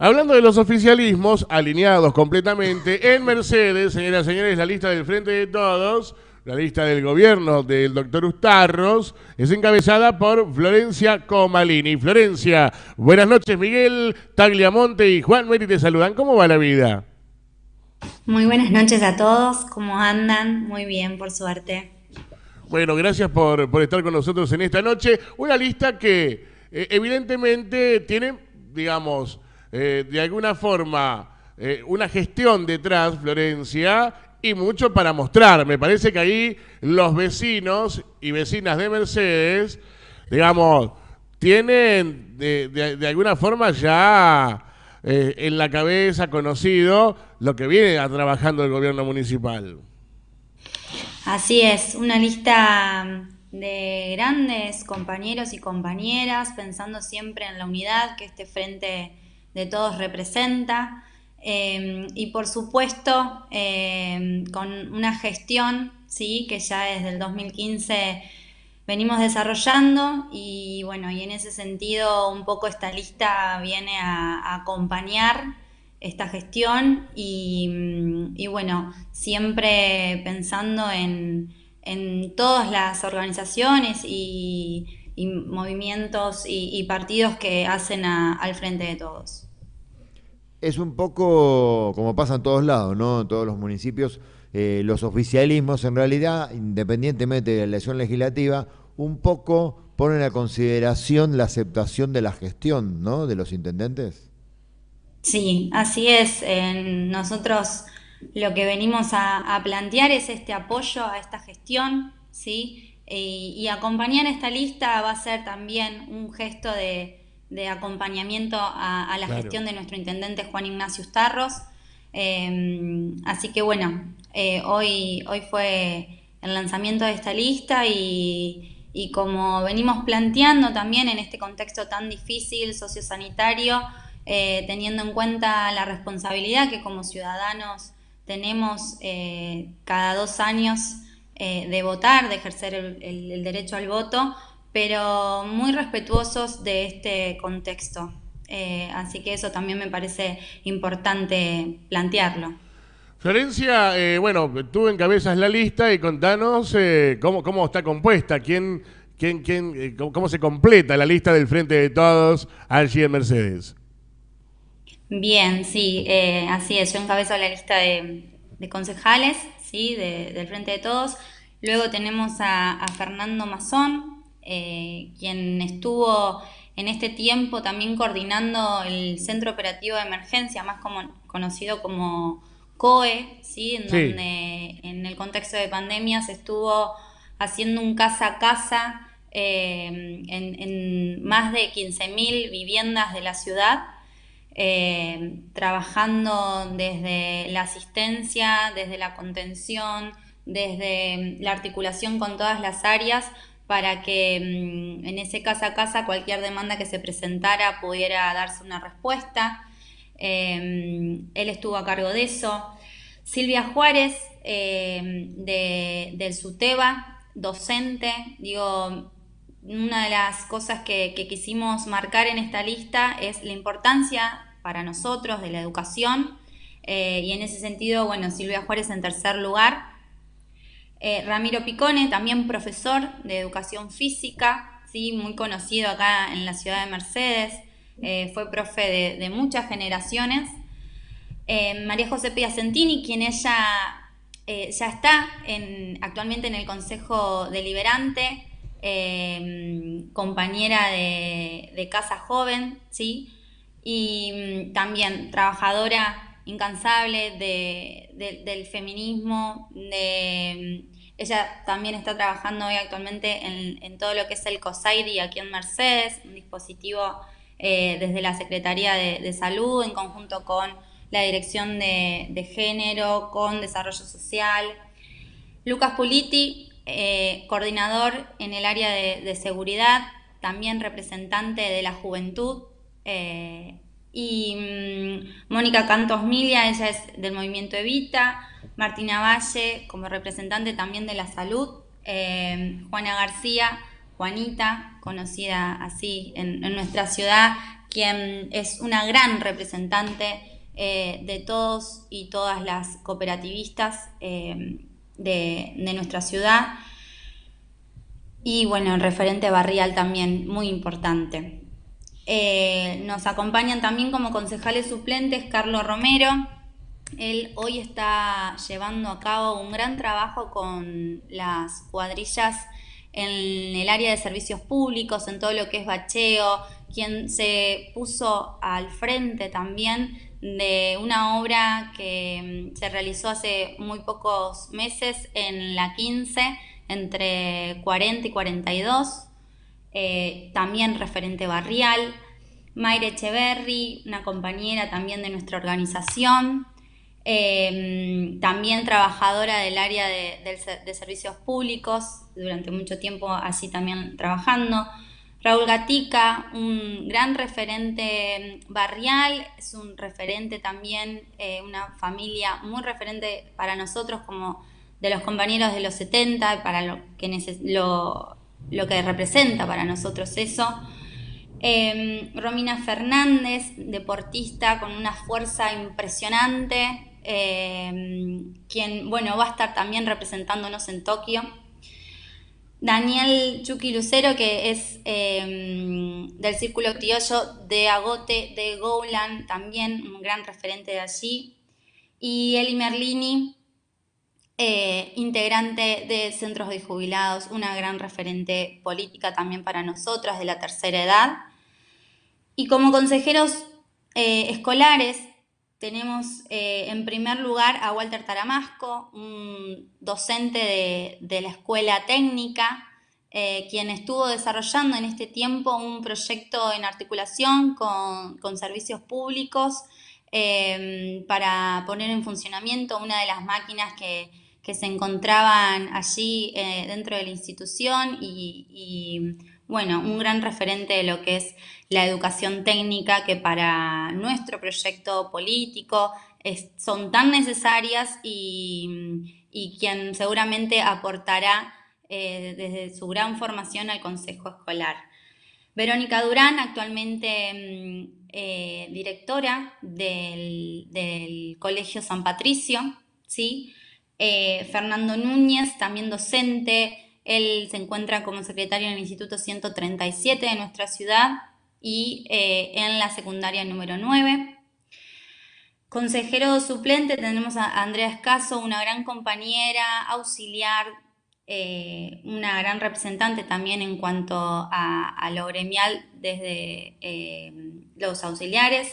Hablando de los oficialismos, alineados completamente, en Mercedes, señoras y señores, la lista del Frente de Todos, la lista del gobierno del doctor Ustarros, es encabezada por Florencia Comalini. Florencia, buenas noches, Miguel Tagliamonte y Juan Meri te saludan. ¿Cómo va la vida? Muy buenas noches a todos, ¿cómo andan? Muy bien, por suerte. Bueno, gracias por, por estar con nosotros en esta noche. Una lista que eh, evidentemente tiene, digamos, eh, de alguna forma eh, una gestión detrás, Florencia, y mucho para mostrar. Me parece que ahí los vecinos y vecinas de Mercedes, digamos, tienen de, alguna forma ya eh, en la cabeza conocido lo que viene trabajando el gobierno municipal. Así es, una lista mm, de grandes compañeros y compañeras, pensando siempre en la unidad que este frente de todos representa. Em, y por supuesto, em, con una gestión ¿sí? que ya desde el 2015 venimos desarrollando y bueno, y en ese sentido un poco esta lista viene a, acompañar esta gestión y, bueno, siempre pensando en, en todas las organizaciones y y movimientos y, partidos que hacen al frente de todos. Es un poco como pasa en todos lados, ¿no? En todos los municipios, eh, los oficialismos en realidad, independientemente de la elección legislativa, un poco ponen a consideración la aceptación de la gestión, ¿no? De los intendentes. Sí, así es. nosotros lo que venimos a, plantear es este apoyo a esta gestión, ¿sí? Eh, y acompañar esta lista va a ser también un gesto de, acompañamiento a, la gestión de nuestro intendente Juan Ignacio Starros. Em, así que bueno, eh, hoy, fue el lanzamiento de esta lista y, como venimos planteando también en este contexto tan difícil sociosanitario, eh, teniendo en cuenta la responsabilidad que como ciudadanos tenemos cada dos años, eh, de votar, de ejercer el, derecho al voto, pero muy respetuosos de este contexto. Eh, así que eso también me parece importante plantearlo. Florencia, eh, bueno, tú encabezas la lista y contanos cómo, cómo está compuesta, quién, quién, quién, cómo se completa la lista del Frente de Todos allí en Mercedes. Bien, sí, así es. Yo encabezo la lista de concejales de, del Frente de Todos. Luego tenemos a, Fernando Mazón, eh, quien estuvo en este tiempo también coordinando el Centro Operativo de Emergencia, más conocido como COE, en donde en el contexto de pandemia se estuvo haciendo un casa a casa eh, en, en, más de 15.000 viviendas de la ciudad Em, trabajando desde la asistencia, desde la contención, desde em, la articulación con todas las áreas para que em, en ese casa a casa cualquier demanda que se presentara pudiera darse una respuesta. él estuvo a cargo de eso. Silvia Juárez, del SUTEBA, docente, digo, una de las cosas que, quisimos marcar en esta lista es la importancia para nosotros, de la educación. Eh, y en ese sentido, bueno, Silvia Juárez en tercer lugar. Eh, Ramiro Picone, también profesor de educación física, ¿sí? muy conocido acá en la ciudad de Mercedes, eh, fue profe de, muchas generaciones. María José Piacentini, quien ella ya está en, actualmente en el Consejo Deliberante, compañera de, de Casa Joven, ¿sí? y mm, también trabajadora incansable del feminismo, mm, ella también está trabajando hoy actualmente en, todo lo que es el COSAIDI aquí en Mercedes, un dispositivo eh, desde la Secretaría de, Salud en conjunto con la Dirección de, Género, con Desarrollo Social. Lucas Puliti, eh, coordinador en el área de, seguridad, también representante de la juventud eh, y mm, Mónica Cantos Milia, ella es del movimiento Evita, Martina Valle como representante también de la salud, eh, Juana García, Juanita, conocida así en, nuestra ciudad, quien es una gran representante eh, de todos y todas las cooperativistas de, de nuestra ciudad. Y bueno, en referente barrial también, muy importante. Eh, nos acompañan también como concejales suplentes Carlos Romero. Él hoy está llevando a cabo un gran trabajo con las cuadrillas en el área de servicios públicos, en todo lo que es bacheo, quien se puso al frente también de una obra que mm, se realizó hace muy pocos meses en la 15, entre 40 y 42, eh, también referente barrial, Mayre Echeverry, una compañera también de nuestra organización, em, también trabajadora del área de, servicios públicos, durante mucho tiempo así también trabajando. Raúl Gatica, un gran referente em, barrial, es un referente también, eh, una familia muy referente para nosotros como de los compañeros de los 70, para los que lo, lo que representa para nosotros eso. Em, Romina Fernández, deportista con una fuerza impresionante, em, quien, bueno, va a estar también representándonos en Tokio. Daniel Chucky Lucero, que es em, del Círculo Criollo de Agote de Golan, también un gran referente de allí. Y Eli Merlini, eh, integrante de Centros de Jubilados, una gran referente política también para nosotras de la tercera edad. Y como consejeros eh, escolares tenemos eh, en primer lugar a Walter Taramasco, un docente de, la escuela técnica, quien estuvo desarrollando en este tiempo un proyecto en articulación con servicios públicos para poner en funcionamiento una de las máquinas que, que se encontraban allí eh, dentro de la institución y, bueno, un gran referente de lo que es la educación técnica que para nuestro proyecto político son tan necesarias y, quien seguramente aportará eh, desde su gran formación al Consejo Escolar. Verónica Durán, actualmente mm, eh, directora del, del Colegio San Patricio, ¿sí? Eh, Fernando Núñez, también docente, él se encuentra como secretario en el Instituto 137 de nuestra ciudad y eh, en la secundaria número 9. Consejero suplente tenemos a Andrea Escaso, una gran compañera, auxiliar, eh, una gran representante también en cuanto a, lo gremial desde los auxiliares.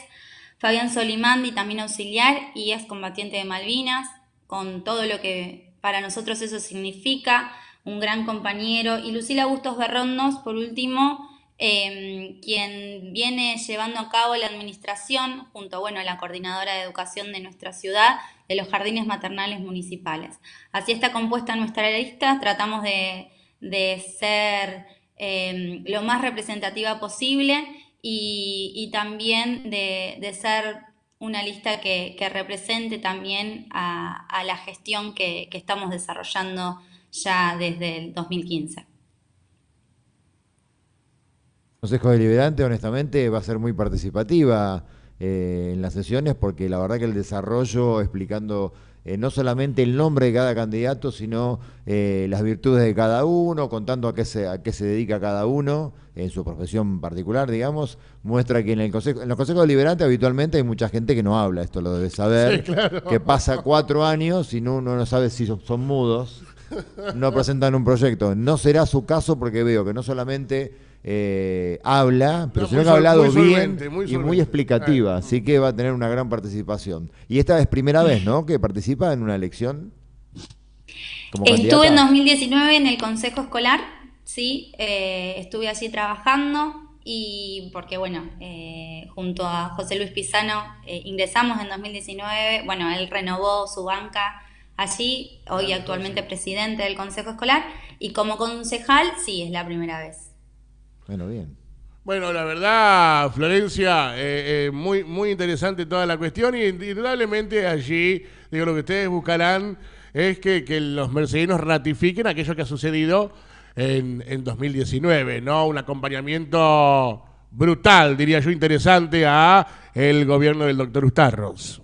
Fabián Solimandi, también auxiliar y es combatiente de Malvinas con todo lo que para nosotros eso significa, un gran compañero, y Lucila Bustos Berrondos, por último, em, quien viene llevando a cabo la administración junto bueno, a la coordinadora de educación de nuestra ciudad de los jardines maternales municipales. Así está compuesta nuestra lista, tratamos de, ser em, lo más representativa posible y, también de, de, ser una lista que, represente también a, la gestión que, estamos desarrollando ya desde el 2015. Consejo Deliberante, honestamente, va a ser muy participativa eh, en las sesiones, porque la verdad que el desarrollo explicando eh, no solamente el nombre de cada candidato, sino eh, las virtudes de cada uno, contando a qué, se, a qué se dedica cada uno en su profesión particular, digamos, muestra que en el consejo, en los consejos deliberantes habitualmente hay mucha gente que no habla, esto lo debe saber, que pasa cuatro años y no, uno no sabe si son mudos no presentan un proyecto. No será su caso porque veo que no solamente eh, habla, pero no, que ha hablado bien y muy explicativa, así que va a tener una gran participación. Y esta es primera vez, ¿no?, que participa en una elección. Estuve en 2019 en el Consejo Escolar, sí, eh, estuve así trabajando y porque bueno, eh, junto a José Luis Pizano ingresamos en 2019, bueno, él renovó su banca allí, hoy actualmente presidente del Consejo Escolar, y como concejal, sí, es la primera vez. Bueno, bien. Bueno, la verdad, Florencia, eh, eh, muy, muy interesante toda la cuestión y indudablemente allí, digo, lo que ustedes buscarán es que, los mercedinos ratifiquen aquello que ha sucedido en, en 2019, ¿no? Un acompañamiento brutal, diría yo, interesante a el gobierno del doctor Ustarros.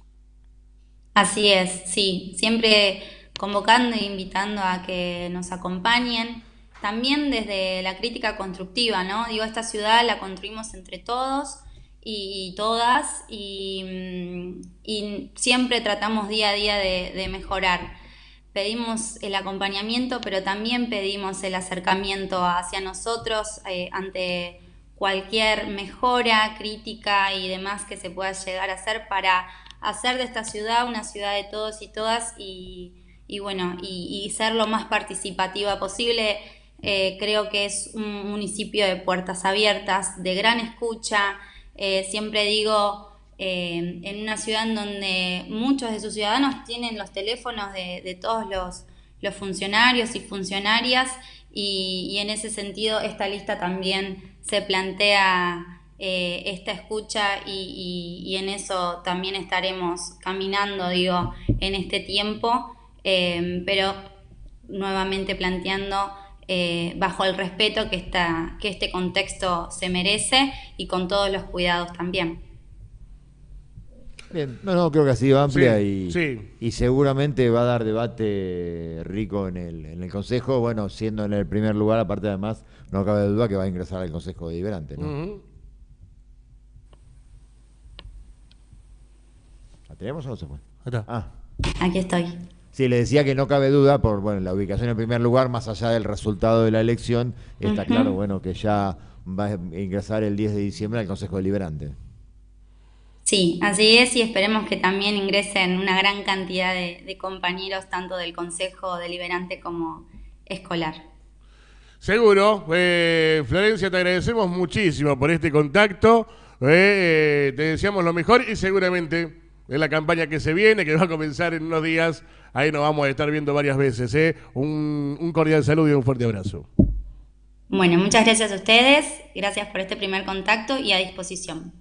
Así es, sí, siempre convocando e invitando a que nos acompañen. También desde la crítica constructiva, ¿no? Digo, esta ciudad la construimos entre todos y, todas mm, y, siempre tratamos día a día de, mejorar. Pedimos el acompañamiento, pero también pedimos el acercamiento hacia nosotros eh, ante cualquier mejora, crítica y demás que se pueda llegar a hacer para hacer de esta ciudad una ciudad de todos y todas y, bueno, y, ser lo más participativa posible. Eh, creo que es un municipio de puertas abiertas, de gran escucha. Eh, siempre digo, eh, en una ciudad en donde muchos de sus ciudadanos tienen los teléfonos de, todos los, funcionarios y funcionarias y en ese sentido esta lista también se plantea eh, esta escucha y, en eso también estaremos caminando, digo, en este tiempo, eh, pero nuevamente planteando eh, bajo el respeto que, está que este contexto se merece y con todos los cuidados también. Bien, no, no, creo que ha sido amplia y, y seguramente va a dar debate rico en el, en el Consejo, bueno, siendo en el primer lugar, aparte además, no cabe duda que va a ingresar al Consejo de Deliberante, ¿no? tenemos o Ah. Aquí estoy. Sí, le decía que no cabe duda por bueno, la ubicación en primer lugar, más allá del resultado de la elección, está claro bueno que ya va a ingresar el 10 de diciembre al Consejo Deliberante. Sí, así es y esperemos que también ingresen una gran cantidad de, compañeros tanto del Consejo Deliberante como escolar. Seguro, eh, Florencia, te agradecemos muchísimo por este contacto, eh, eh, te deseamos lo mejor y seguramente en la campaña que se viene, que va a comenzar en unos días. Ahí nos vamos a estar viendo varias veces. ¿eh? Un, un cordial saludo y un fuerte abrazo. Bueno, muchas gracias a ustedes, gracias por este primer contacto y a disposición.